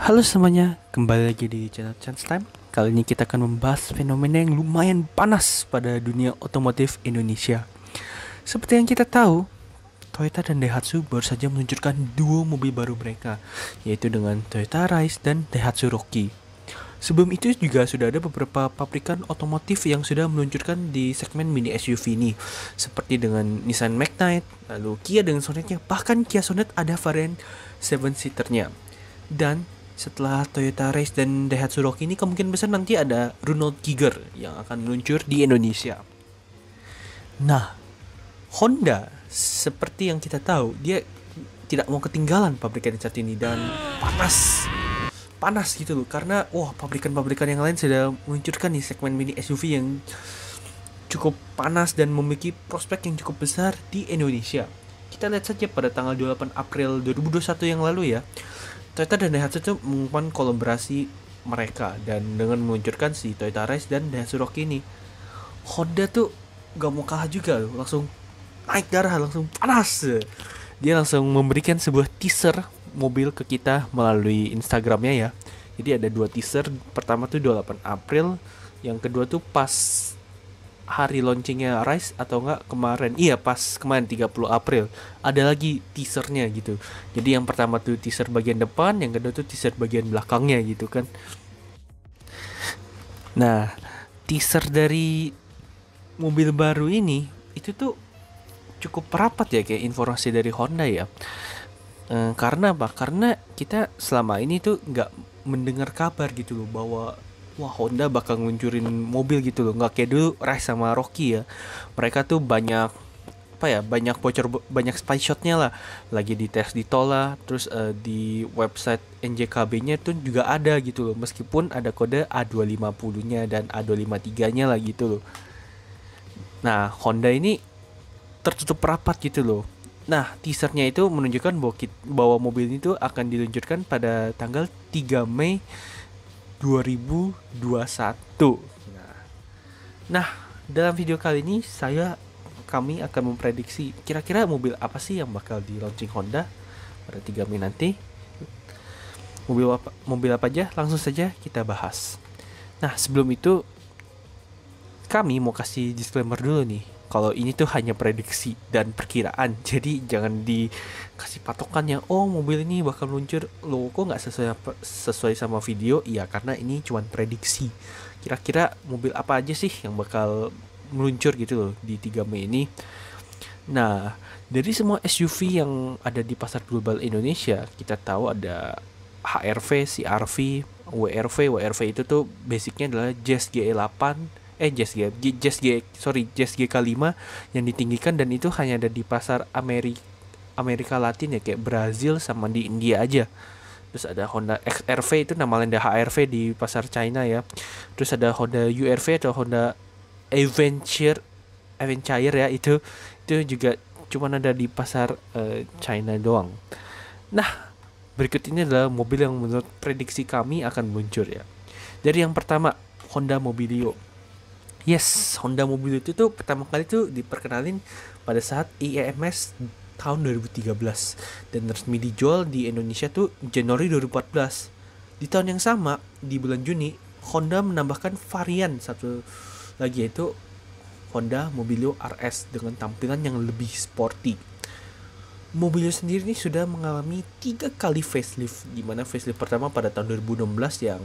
Halo semuanya, kembali lagi di channel Chance Time. Kali ini kita akan membahas fenomena yang lumayan panas pada dunia otomotif Indonesia. Seperti yang kita tahu, Toyota dan Daihatsu baru saja meluncurkan dua mobil baru mereka, yaitu dengan Toyota Rise dan Daihatsu Rocky. Sebelum itu juga sudah ada beberapa pabrikan otomotif yang sudah meluncurkan di segmen mini SUV ini, seperti dengan Nissan Magnite, lalu Kia dengan Sonetnya bahkan Kia Sonet ada varian 7-seaternya. Dan setelah Toyota Race dan Daihatsu Rocky ini kemungkinan besar nanti ada Renault Kiger yang akan meluncur di Indonesia. Nah, Honda seperti yang kita tahu, dia tidak mau ketinggalan pabrikan saat ini dan panas panas gitu loh karena wah pabrikan-pabrikan yang lain sudah meluncurkan nih segmen mini SUV yang cukup panas dan memiliki prospek yang cukup besar di Indonesia. Kita lihat saja pada tanggal 28 April 2021 yang lalu ya, Toyota dan Daihatsu itu mengumpulkan kolaborasi mereka dan dengan meluncurkan si Toyota Race dan Daihatsu Rock ini Honda tuh gak mau kalah juga loh langsung naik darah langsung panas dia langsung memberikan sebuah teaser mobil ke kita melalui Instagramnya ya jadi ada dua teaser pertama tuh 28 April yang kedua tuh pas hari launchingnya Rise atau enggak kemarin iya pas kemarin 30 April ada lagi teasernya gitu jadi yang pertama tuh teaser bagian depan yang kedua tuh teaser bagian belakangnya gitu kan nah teaser dari mobil baru ini itu tuh cukup rapat ya kayak informasi dari Honda ya e, karena apa karena kita selama ini tuh nggak mendengar kabar gitu loh bahwa wah Honda bakal nguncurin mobil gitu loh nggak kayak dulu Rai sama Rocky ya mereka tuh banyak apa ya banyak bocor banyak spy shotnya lah lagi di tes di tola terus uh, di website NJKB nya tuh juga ada gitu loh meskipun ada kode A250 nya dan A253 nya lah gitu loh nah Honda ini tertutup rapat gitu loh Nah, teasernya itu menunjukkan bahwa, bahwa mobil ini tuh akan diluncurkan pada tanggal 3 Mei 2021. Nah, dalam video kali ini saya kami akan memprediksi kira-kira mobil apa sih yang bakal di launching Honda pada 3 Mei nanti. Mobil apa, mobil apa aja langsung saja kita bahas. Nah, sebelum itu kami mau kasih disclaimer dulu nih kalau ini tuh hanya prediksi dan perkiraan jadi jangan dikasih patokan yang oh mobil ini bakal meluncur lo kok nggak sesuai sesuai sama video iya karena ini cuma prediksi kira-kira mobil apa aja sih yang bakal meluncur gitu loh di 3 Mei ini nah dari semua SUV yang ada di pasar global Indonesia kita tahu ada HRV, CRV, WRV, WRV itu tuh basicnya adalah Jazz GE8 eh Jazz G, G, sorry Jazz G5 yang ditinggikan dan itu hanya ada di pasar Amerika Amerika Latin ya kayak Brazil sama di India aja. Terus ada Honda XRV itu nama lain HRV di pasar China ya. Terus ada Honda URV atau Honda Adventure Adventure ya itu itu juga cuma ada di pasar uh, China doang. Nah, berikut ini adalah mobil yang menurut prediksi kami akan muncul ya. Jadi yang pertama Honda Mobilio Yes, Honda Mobility itu pertama kali itu diperkenalin pada saat IEMS tahun 2013 dan resmi dijual di Indonesia tuh Januari 2014. Di tahun yang sama, di bulan Juni, Honda menambahkan varian satu lagi yaitu Honda Mobilio RS dengan tampilan yang lebih sporty. Mobilio sendiri ini sudah mengalami tiga kali facelift, di mana facelift pertama pada tahun 2016 yang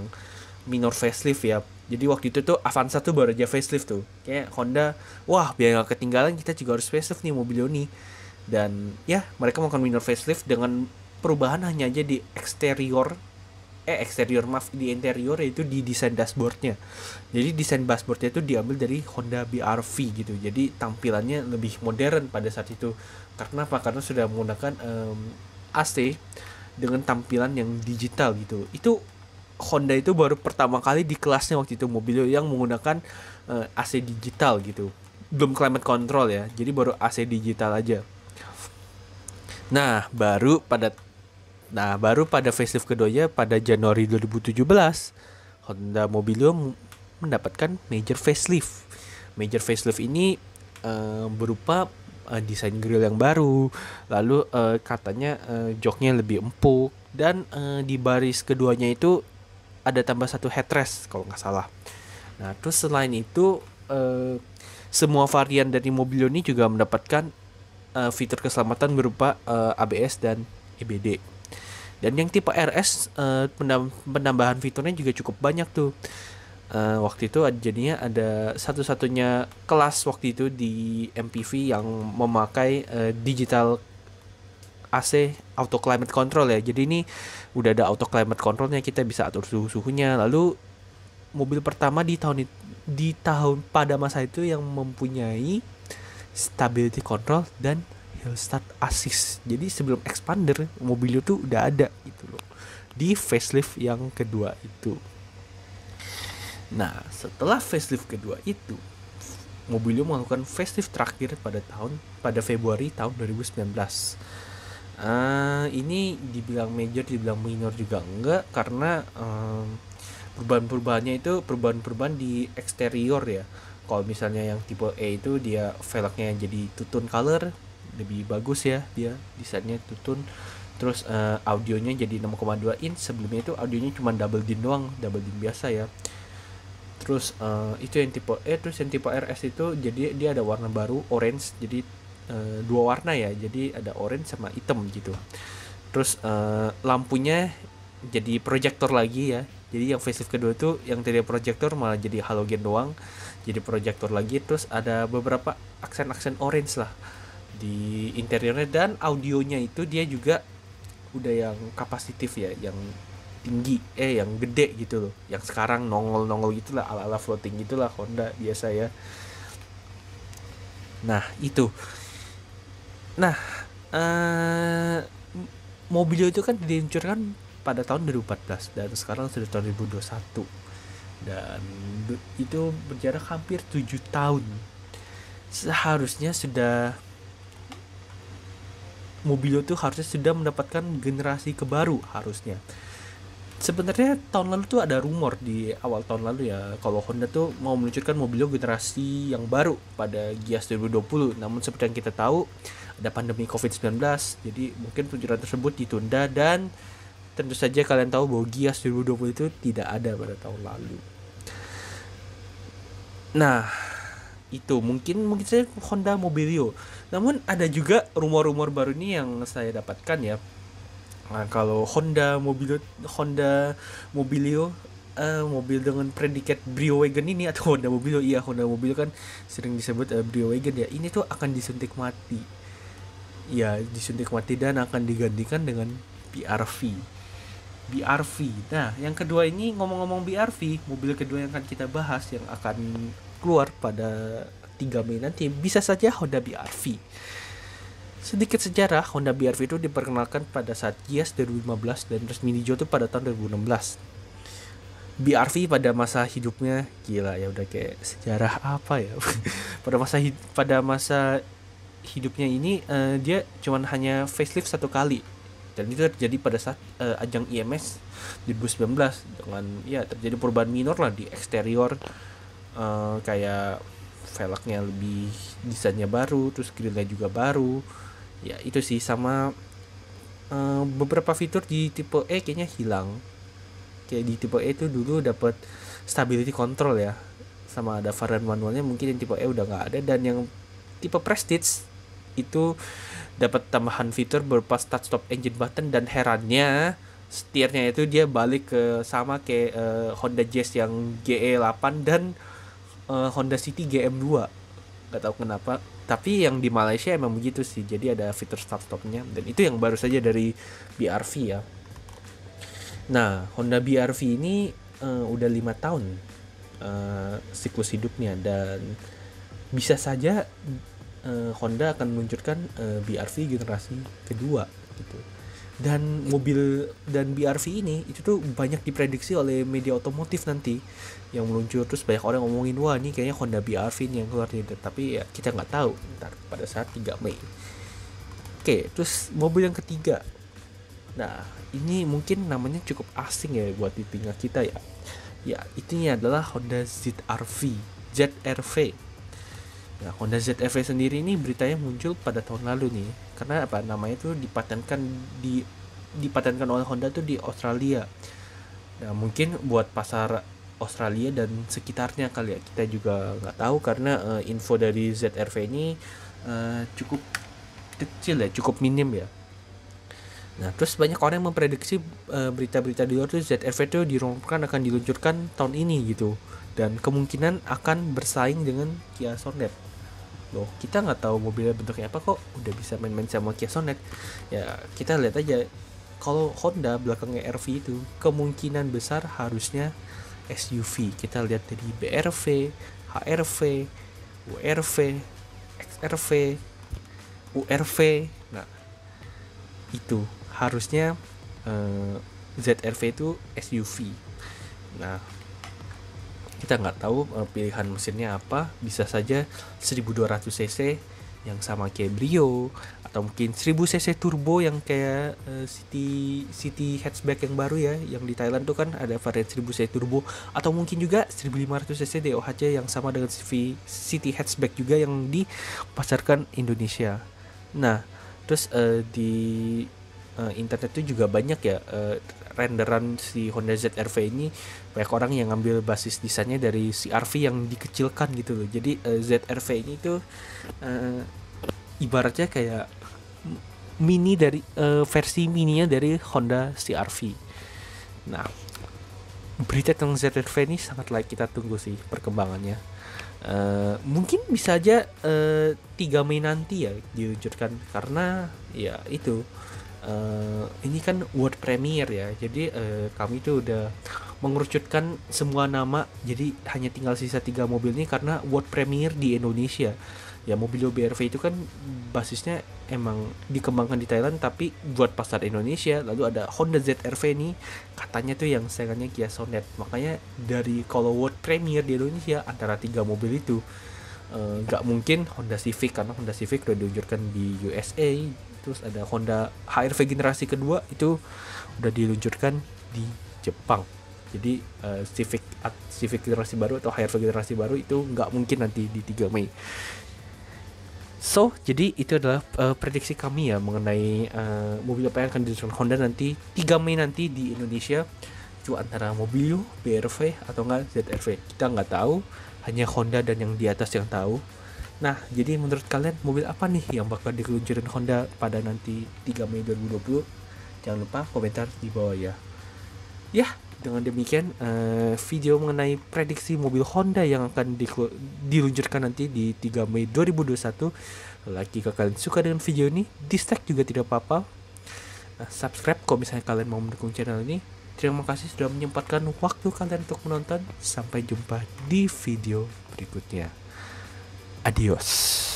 minor facelift ya jadi waktu itu tuh Avanza tuh baru aja facelift tuh. Kayak Honda, wah biar gak ketinggalan kita juga harus facelift nih mobil ini. Dan ya mereka melakukan minor facelift dengan perubahan hanya aja di eksterior eh eksterior maaf di interior yaitu di desain dashboardnya jadi desain dashboardnya itu diambil dari Honda BRV gitu jadi tampilannya lebih modern pada saat itu karena apa karena sudah menggunakan um, mmm, AC dengan tampilan yang digital gitu itu Honda itu baru pertama kali di kelasnya waktu itu mobil yang menggunakan uh, eh, AC digital gitu belum climate control ya jadi baru AC digital aja nah baru pada nah baru pada facelift keduanya pada Januari 2017 Honda Mobilio mendapatkan major facelift major facelift ini uh, berupa uh, desain grill yang baru lalu uh, katanya uh, joknya lebih empuk dan uh, di baris keduanya itu ada tambah satu headrest kalau nggak salah. Nah, terus selain itu uh, semua varian dari mobil ini juga mendapatkan uh, fitur keselamatan berupa uh, eh, ABS dan EBD. Dan yang tipe RS uh, penambahan fiturnya juga cukup banyak tuh. Uh, waktu itu jadinya ada satu-satunya kelas waktu itu di MPV yang memakai uh, digital AC auto climate control ya. Jadi ini udah ada auto climate controlnya kita bisa atur suhu suhunya. Lalu mobil pertama di tahun di tahun pada masa itu yang mempunyai stability control dan hill start assist. Jadi sebelum expander mobil itu udah ada gitu loh di facelift yang kedua itu. Nah, setelah facelift kedua itu, Mobilio melakukan facelift terakhir pada tahun pada Februari tahun 2019. Uh, ini dibilang major, dibilang minor juga enggak karena um, perubahan-perubahannya itu perubahan-perubahan di eksterior ya. Kalau misalnya yang tipe E itu dia velgnya jadi tutun color lebih bagus ya dia desainnya tutun terus uh, audionya jadi 6,2 inch sebelumnya itu audionya cuma double din doang double din biasa ya terus uh, itu yang tipe E terus yang tipe RS itu jadi dia ada warna baru orange jadi Eh, dua warna ya jadi ada orange sama hitam gitu terus uh, lampunya jadi proyektor lagi ya jadi yang facelift kedua itu yang tadi proyektor malah jadi halogen doang jadi proyektor lagi terus ada beberapa aksen-aksen orange lah di interiornya dan audionya itu dia juga udah yang kapasitif ya yang tinggi eh yang gede gitu loh yang sekarang nongol-nongol gitulah ala-ala floating gitulah Honda biasa ya nah itu nah uh, eh, Mobilio itu kan diluncurkan pada tahun 2014 dan sekarang sudah tahun 2021 dan itu berjarak hampir tujuh tahun seharusnya sudah Mobilio itu harusnya sudah mendapatkan generasi kebaru harusnya sebenarnya tahun lalu tuh ada rumor di awal tahun lalu ya kalau Honda tuh mau meluncurkan mobilnya generasi yang baru pada Gias 2020 namun seperti yang kita tahu ada pandemi COVID-19 jadi mungkin peluncuran tersebut ditunda dan tentu saja kalian tahu bahwa Gias 2020 itu tidak ada pada tahun lalu nah itu mungkin mungkin saya Honda Mobilio namun ada juga rumor-rumor baru ini yang saya dapatkan ya Nah, kalau Honda Mobilio Honda Mobilio uh, mobil dengan predikat Brio Wagon ini atau Honda Mobilio iya Honda Mobilio kan sering disebut uh, eh, Brio Wagon ya ini tuh akan disuntik mati ya disuntik mati dan akan digantikan dengan BRV BRV nah yang kedua ini ngomong-ngomong BRV mobil kedua yang akan kita bahas yang akan keluar pada 3 Mei nanti bisa saja Honda BRV Sedikit sejarah, Honda BRV itu diperkenalkan pada saat Gias 2015 dan resmi dijual itu pada tahun 2016. BRV pada masa hidupnya gila ya udah kayak sejarah apa ya pada masa pada masa hidupnya ini uh, dia cuman hanya facelift satu kali dan itu terjadi pada saat uh, ajang IMS 2019 dengan ya terjadi perubahan minor lah di eksterior uh, kayak velgnya lebih desainnya baru terus grillnya juga baru ya itu sih sama uh, beberapa fitur di tipe E kayaknya hilang kayak di tipe E itu dulu dapat stability control ya sama ada varian manualnya mungkin yang tipe E udah nggak ada dan yang tipe Prestige itu dapat tambahan fitur berupa start stop engine button dan herannya setirnya itu dia balik ke sama kayak uh, Honda Jazz yang GE8 dan uh, Honda City GM2 nggak tahu kenapa tapi yang di Malaysia emang begitu sih jadi ada fitur start stopnya dan itu yang baru saja dari BRV ya nah Honda BRV ini uh, udah lima tahun uh, siklus hidupnya dan bisa saja uh, Honda akan meluncurkan uh, BRV generasi kedua gitu dan mobil dan BRV ini itu tuh banyak diprediksi oleh media otomotif nanti yang meluncur terus banyak orang ngomongin wah ini kayaknya Honda BRV ini yang keluar nih tapi ya kita nggak tahu ntar pada saat 3 Mei oke terus mobil yang ketiga nah ini mungkin namanya cukup asing ya buat di tinggal kita ya ya itunya adalah Honda ZRV ZRV Nah, Honda zf sendiri ini beritanya muncul pada tahun lalu nih. Karena apa namanya itu dipatenkan di dipatenkan oleh Honda tuh di Australia. Nah, mungkin buat pasar Australia dan sekitarnya kali ya. Kita juga nggak tahu karena uh, info dari ZRV ini uh, cukup kecil ya, cukup minim ya. Nah, terus banyak orang yang memprediksi berita eh, berita-berita di luar tuh ZFV itu dirumorkan akan diluncurkan tahun ini gitu dan kemungkinan akan bersaing dengan Kia Sorento loh kita nggak tahu mobilnya bentuknya apa kok udah bisa main-main sama Kia Sonet ya kita lihat aja kalau Honda belakangnya RV itu kemungkinan besar harusnya SUV kita lihat dari BRV, HRV, URV, XRV, URV nah itu harusnya eh, ZRV itu SUV nah kita nggak tahu eh, pilihan mesinnya apa bisa saja 1200 cc yang sama kayak Brio atau mungkin 1000 cc turbo yang kayak uh, city city hatchback yang baru ya yang di Thailand tuh kan ada varian 1000 cc turbo atau mungkin juga 1500 cc DOHC yang sama dengan city hatchback juga yang dipasarkan Indonesia nah terus uh, di uh, internet itu juga banyak ya uh, renderan si Honda ZR-V ini banyak orang yang ngambil basis desainnya dari si RV yang dikecilkan gitu loh. Jadi uh, eh, ZR-V ini itu uh, ibaratnya kayak mini dari uh, versi mininya dari Honda si RV. Nah, berita tentang ZR-V ini sangat layak kita tunggu sih perkembangannya. Uh, mungkin bisa aja uh, 3 Mei nanti ya diluncurkan karena ya itu uh, uh, ini kan world premiere ya jadi uh, kami itu udah mengerucutkan semua nama jadi hanya tinggal sisa tiga mobil ini karena world premiere di Indonesia ya Mobilio BRV itu kan basisnya emang dikembangkan di Thailand tapi buat pasar Indonesia lalu ada Honda ZRV nih katanya tuh yang sayangnya Kia Sonet makanya dari kalau world premiere di Indonesia antara tiga mobil itu eh, nggak uh, mungkin Honda Civic karena Honda Civic udah diunjurkan di USA terus ada Honda HRV generasi kedua itu udah diluncurkan di Jepang jadi uh, Civic Civic generasi baru atau HRV generasi baru itu nggak mungkin nanti di 3 Mei so jadi itu adalah uh, prediksi kami ya mengenai uh, mobil apa yang akan diluncurkan Honda nanti 3 Mei nanti di Indonesia itu antara Mobilio, BRV atau enggak ZRV kita nggak tahu hanya Honda dan yang di atas yang tahu Nah, jadi menurut kalian mobil apa nih yang bakal dikeluncurin Honda pada nanti 3 Mei 2020? Jangan lupa komentar di bawah ya. Ya, dengan demikian uh, video mengenai prediksi mobil Honda yang akan diluncurkan nanti di 3 Mei 2021. Lagi kalau kalian suka dengan video ini, dislike juga tidak apa-apa. Nah, subscribe kalau misalnya kalian mau mendukung channel ini. Terima kasih sudah menyempatkan waktu kalian untuk menonton. Sampai jumpa di video berikutnya. Adiós.